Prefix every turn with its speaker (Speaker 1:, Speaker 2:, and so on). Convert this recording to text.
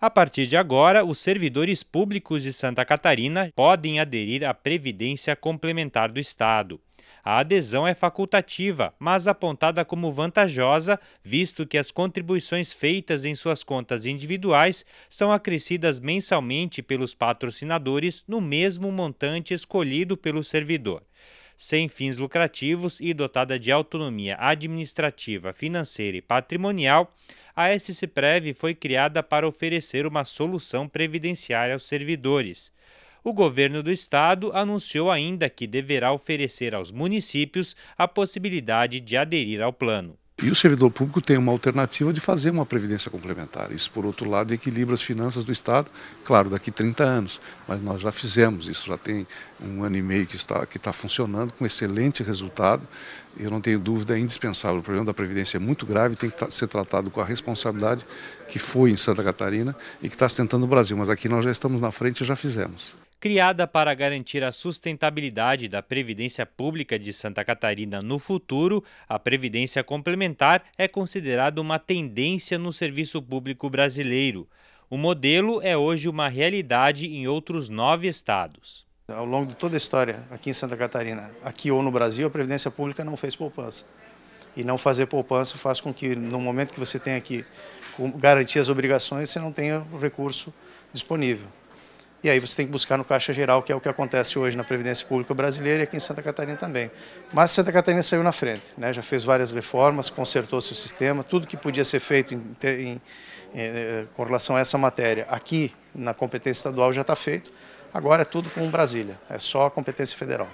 Speaker 1: A partir de agora, os servidores públicos de Santa Catarina podem aderir à Previdência Complementar do Estado. A adesão é facultativa, mas apontada como vantajosa, visto que as contribuições feitas em suas contas individuais são acrescidas mensalmente pelos patrocinadores no mesmo montante escolhido pelo servidor sem fins lucrativos e dotada de autonomia administrativa, financeira e patrimonial, a SCPREV foi criada para oferecer uma solução previdenciária aos servidores. O governo do estado anunciou ainda que deverá oferecer aos municípios a possibilidade de aderir ao plano.
Speaker 2: E o servidor público tem uma alternativa de fazer uma previdência complementar. Isso, por outro lado, equilibra as finanças do Estado, claro, daqui 30 anos, mas nós já fizemos isso, já tem um ano e meio que está, que está funcionando, com excelente resultado. Eu não tenho dúvida, é indispensável. O problema da previdência é muito grave, tem que tá, ser tratado com a responsabilidade que foi em Santa Catarina e que está assentando no Brasil. Mas aqui nós já estamos na frente e já fizemos
Speaker 1: criada para garantir a sustentabilidade da Previdência Pública de Santa Catarina no futuro, a Previdência Complementar é considerada uma tendência no serviço público brasileiro. O modelo é hoje uma realidade em outros nove estados. Ao longo de toda a história aqui em Santa Catarina, aqui ou no Brasil, a Previdência Pública não fez poupança.
Speaker 3: E não fazer poupança faz com que, no momento que você tem aqui garantir as obrigações, você não tenha o recurso disponível. E aí você tem que buscar no Caixa Geral, que é o que acontece hoje na Previdência Pública Brasileira e aqui em Santa Catarina também. Mas Santa Catarina saiu na frente, né? já fez várias reformas, consertou seu sistema, tudo que podia ser feito em, em, em, eh, eh, com relação a essa matéria aqui na competência estadual já está feito. Agora é tudo com Brasília, é só a competência federal.